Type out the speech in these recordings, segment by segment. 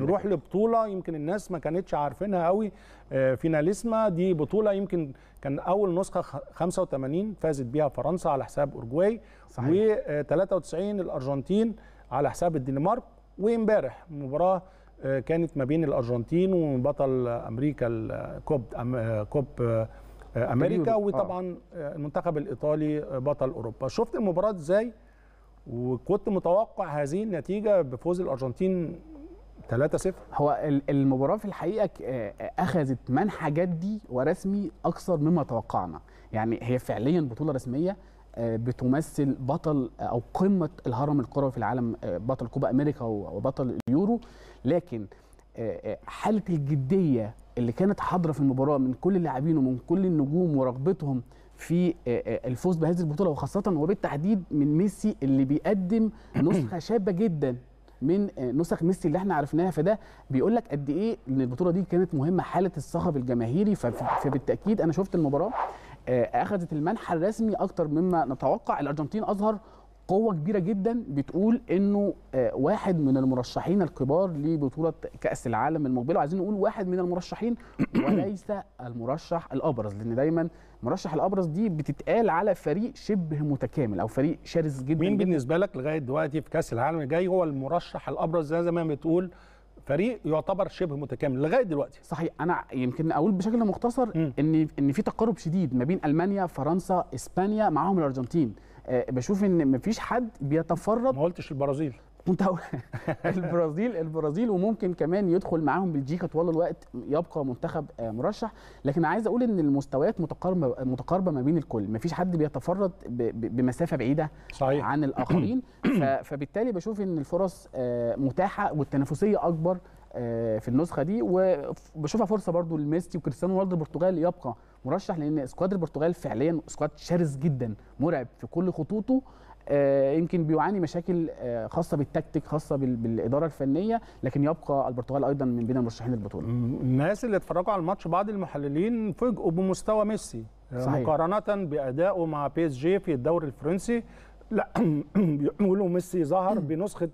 نروح لبطوله يمكن الناس ما كانتش عارفينها قوي آه، فيناليسما دي بطوله يمكن كان اول نسخه 85 فازت بيها فرنسا على حساب اورجواي و93 الارجنتين على حساب الدنمارك وامبارح مباراه آه، كانت ما بين الارجنتين وبطل امريكا الكوب أم آه، كوب امريكا وطبعا المنتخب الايطالي بطل اوروبا شفت المباراه ازاي وكنت متوقع هذه النتيجه بفوز الارجنتين 3-0 هو المباراه في الحقيقه آه، اخذت منحى جدي ورسمي اكثر مما توقعنا يعني هي فعليا بطوله رسميه آه، بتمثل بطل آه، او قمه الهرم الكروي في العالم بطل كوبا امريكا وبطل اليورو لكن حاله الجديه اللي كانت حاضره في المباراه من كل اللاعبين ومن كل النجوم ورغبتهم في الفوز بهذه البطوله وخاصه وبالتحديد من ميسي اللي بيقدم نسخه شابه جدا من آه، نسخ ميسي اللي احنا عرفناها فده بيقول لك قد ايه ان البطوله دي كانت مهمه حاله الصخب الجماهيري فبالتاكيد انا شفت المباراه آه، اخذت المنحى الرسمي اكتر مما نتوقع الارجنتين اظهر قوه كبيره جدا بتقول انه آه، واحد من المرشحين الكبار لبطوله كاس العالم المقبله وعايزين نقول واحد من المرشحين وليس المرشح الابرز لان دايما المرشح الابرز دي بتتقال على فريق شبه متكامل او فريق شرس جدا مين بالنسبه لك لغايه دلوقتي في كاس العالم الجاي هو المرشح الابرز زي ما بتقول فريق يعتبر شبه متكامل لغايه دلوقتي صحيح انا يمكن اقول بشكل مختصر م. ان ان في تقارب شديد ما بين المانيا فرنسا اسبانيا معاهم الارجنتين آه، بشوف ان مفيش حد بيتفرد ما قلتش البرازيل البرازيل البرازيل وممكن كمان يدخل معاهم بلجيكا طوال الوقت يبقى منتخب آه، مرشح لكن عايز اقول ان المستويات متقاربه متقاربه ما بين الكل مفيش حد بيتفرد بمسافه بعيده صحيح. عن الاخرين فبالتالي بشوف ان الفرص آه، متاحه والتنافسيه اكبر آه، في النسخه دي وبشوفها فرصه برضو لميسي وكريستيانو رونالدو البرتغال يبقى مرشح لان سكواد البرتغال فعليا سكواد شرس جدا مرعب في كل خطوطه آه، يمكن بيعاني مشاكل آه، خاصه بالتكتيك خاصه بالاداره الفنيه لكن يبقى البرتغال ايضا من بين المرشحين للبطوله الناس اللي اتفرجوا على الماتش بعض المحللين فوجئوا بمستوى ميسي صحيح. مقارنه بادائه مع بي اس جي في الدوري الفرنسي لا بيقولوا ميسي ظهر بنسخه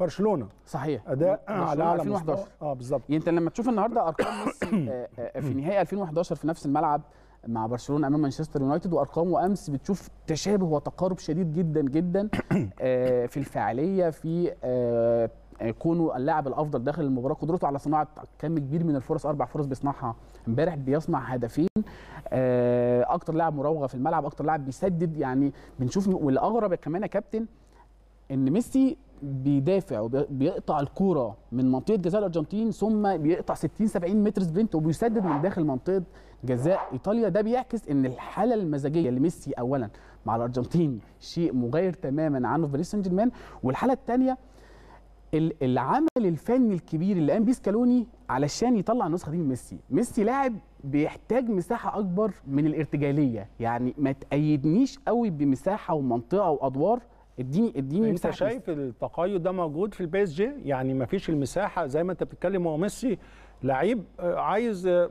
برشلونه صحيح اداء على اعلى 2011 اه بالظبط يعني انت لما تشوف النهارده ارقام ميسي آه، آه، آه، في نهائي 2011 في نفس الملعب مع برشلونه امام مانشستر يونايتد وارقامه امس بتشوف تشابه وتقارب شديد جدا جدا في الفاعليه في كونه اللاعب الافضل داخل المباراه قدرته على صناعه كم كبير من الفرص اربع فرص بيصنعها امبارح بيصنع هدفين اكتر لاعب مراوغه في الملعب اكتر لاعب بيسدد يعني بنشوف والاغرب كمان يا كابتن ان ميسي بيدافع وبيقطع الكوره من منطقه جزاء الارجنتين ثم بيقطع 60 70 متر سبرنت وبيسدد من داخل منطقه جزاء ايطاليا ده بيعكس ان الحاله المزاجيه لميسي اولا مع الارجنتين شيء مغاير تماما عنه في باريس سان جيرمان والحاله الثانيه العمل الفني الكبير اللي قام بيه سكالوني علشان يطلع النسخه دي من ميسي ميسي لاعب بيحتاج مساحه اكبر من الارتجاليه يعني ما تايدنيش قوي بمساحه ومنطقه وادوار اديني اديني انت شايف التقيد ده موجود في البي اس جي يعني ما فيش المساحه زي ما انت بتتكلم هو ميسي لعيب آه، عايز آه،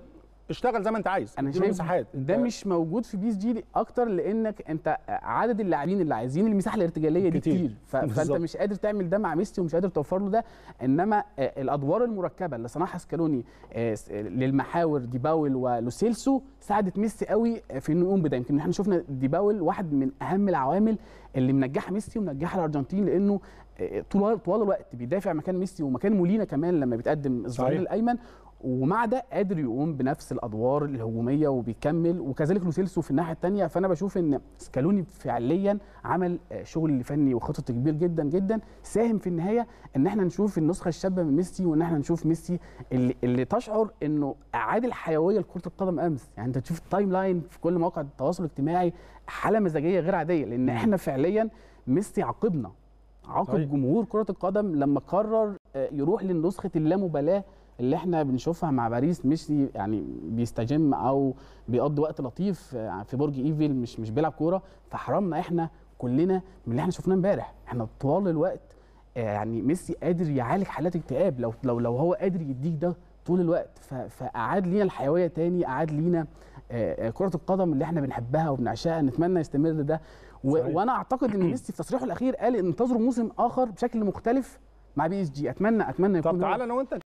تشتغل زي ما انت عايز انا شايف مساحات ده آه. مش موجود في بي اس جي اكتر لانك انت عدد اللاعبين اللي عايزين المساحه الارتجاليه دي كتير, كتير. فانت مش قادر تعمل ده مع ميسي ومش قادر توفر له ده انما آه، الادوار المركبه اللي صنعها سكالوني آه، للمحاور ديباول ولوسيلسو ساعدت ميسي قوي في انه يقوم بده يمكن احنا شفنا ديباول واحد من اهم العوامل اللي منجحه ميسي ومنجحه الارجنتين لانه طوال طوال الوقت بيدافع مكان ميسي ومكان مولينا كمان لما بيتقدم الظهير الايمن ومع ده قادر يقوم بنفس الادوار الهجوميه وبيكمل وكذلك لوسيلسو في الناحيه الثانيه فانا بشوف ان سكالوني فعليا عمل آه، شغل فني وخطط كبير جدا جدا ساهم في النهايه ان احنا نشوف النسخه الشابه من ميسي وان احنا نشوف ميسي اللي, اللي تشعر انه اعاد الحيويه لكره القدم امس يعني انت تشوف التايم لاين في كل مواقع التواصل الاجتماعي حاله مزاجيه غير عاديه لان احنا فعليا ميسي عاقبنا عاقب طيب. جمهور كره القدم لما قرر آه، يروح لنسخه اللامبالاه اللي احنا بنشوفها مع باريس مش يعني بيستجم او بيقضي وقت لطيف آه، في برج ايفل مش مش بيلعب كوره فحرمنا احنا كلنا من اللي احنا شفناه امبارح احنا طوال الوقت آه، يعني ميسي قادر يعالج حالات اكتئاب لو لو لو هو قادر يديك ده طول الوقت فاعاد لينا الحيويه تاني اعاد لينا آه، كره القدم اللي احنا بنحبها وبنعشقها نتمنى يستمر ده وانا اعتقد ان ميسي في تصريحه الاخير قال انتظروا موسم اخر بشكل مختلف مع بي اس جي اتمنى اتمنى يكون طب تعالى انا وانت